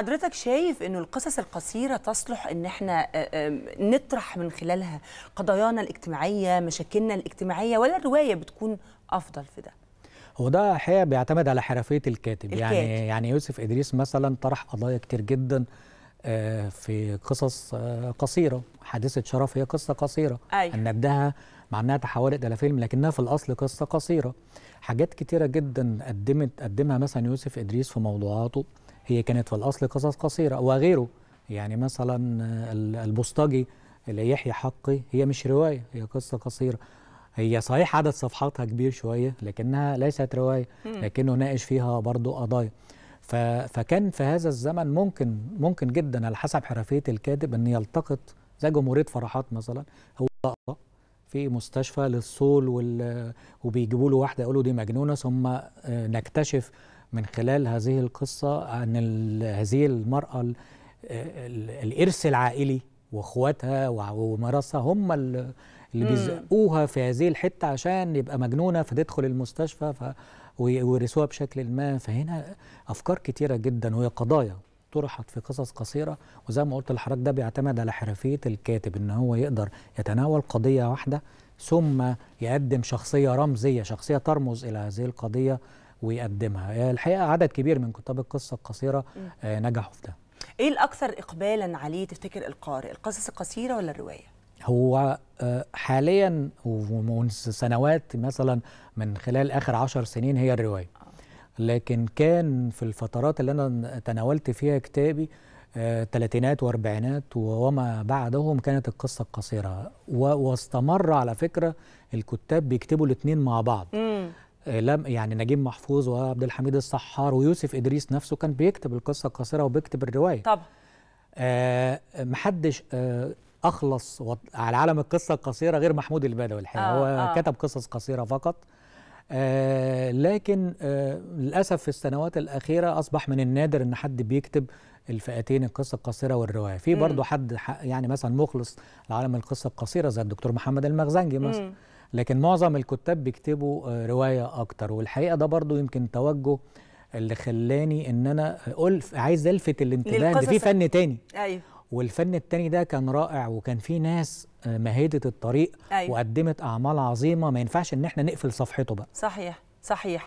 حضرتك شايف انه القصص القصيره تصلح ان احنا آه، نطرح من خلالها قضايانا الاجتماعيه مشاكلنا الاجتماعيه ولا الروايه بتكون افضل في ده هو ده حقيقة بيعتمد على حرفيه الكاتب, يعني الكاتب. يعني يعني يوسف ادريس مثلا طرح قضايا كتير جدا آه، في قصص آه، قصيره حادثه شرف هي قصه قصيره أيوة. أن نبداها مع انها تحولت الى فيلم لكنها في الاصل قصه قصيره حاجات كتيره جدا قدمت قدمها مثلا يوسف ادريس في موضوعاته هي كانت في الأصل قصص قصيرة وغيره يعني مثلا البوسطجي ليحيى حقي هي مش رواية هي قصة قصيرة هي صحيح عدد صفحاتها كبير شوية لكنها ليست رواية لكنه ناقش فيها برضو قضايا فكان في هذا الزمن ممكن ممكن جدا على حسب حرفية الكاتب أن يلتقط زي جمهورية فرحات مثلا هو آه، في مستشفى للصول وبيجيبوا له واحدة يقولوا دي مجنونة ثم آه، نكتشف من خلال هذه القصة أن هذه المرأة الإرث العائلي وأخواتها ومراسها هم اللي بيزقوها في هذه الحتة عشان يبقى مجنونة فتدخل المستشفى ف ويورثوها بشكل ما فهنا أفكار كتيرة جدا وهي قضايا طرحت في قصص قصيرة وزي ما قلت لحضرتك ده بيعتمد على حرفية الكاتب إن هو يقدر يتناول قضية واحدة ثم يقدم شخصية رمزية شخصية ترمز إلى هذه القضية ويقدمها آه، الحقيقه عدد كبير من كتاب القصه القصيره آه، نجحوا في ده ايه الاكثر اقبالا عليه تفتكر القارئ القصص القصيره ولا الروايه هو آه، حاليا ومن سنوات مثلا من خلال اخر عشر سنين هي الروايه لكن كان في الفترات اللي انا تناولت فيها كتابي ثلاثينات واربعينات وما بعدهم كانت القصه القصيره واستمر على فكره الكتاب بيكتبوا الاثنين مع بعض لم يعني نجيب محفوظ وعبد الحميد السحار ويوسف ادريس نفسه كان بيكتب القصه القصيره وبيكتب الروايه طبعا آه محدش آه اخلص على عالم القصه القصيره غير محمود البدوي الحقيقه آه هو آه. كتب قصص قصيره فقط آه لكن آه للاسف في السنوات الاخيره اصبح من النادر ان حد بيكتب الفئتين القصه القصيره والروايه في برضه حد يعني مثلا مخلص لعالم القصه القصيره زي الدكتور محمد المخزنجي مثلا لكن معظم الكتاب بيكتبوا آه، روايه اكتر والحقيقه ده برضو يمكن توجه اللي خلاني ان انا قلت عايز الفت الانتباه ده في فن تاني ايوه والفن التاني ده كان رائع وكان في ناس آه، مهدت الطريق أيوة. وقدمت اعمال عظيمه ما ينفعش ان احنا نقفل صفحته بقى صحيح صحيح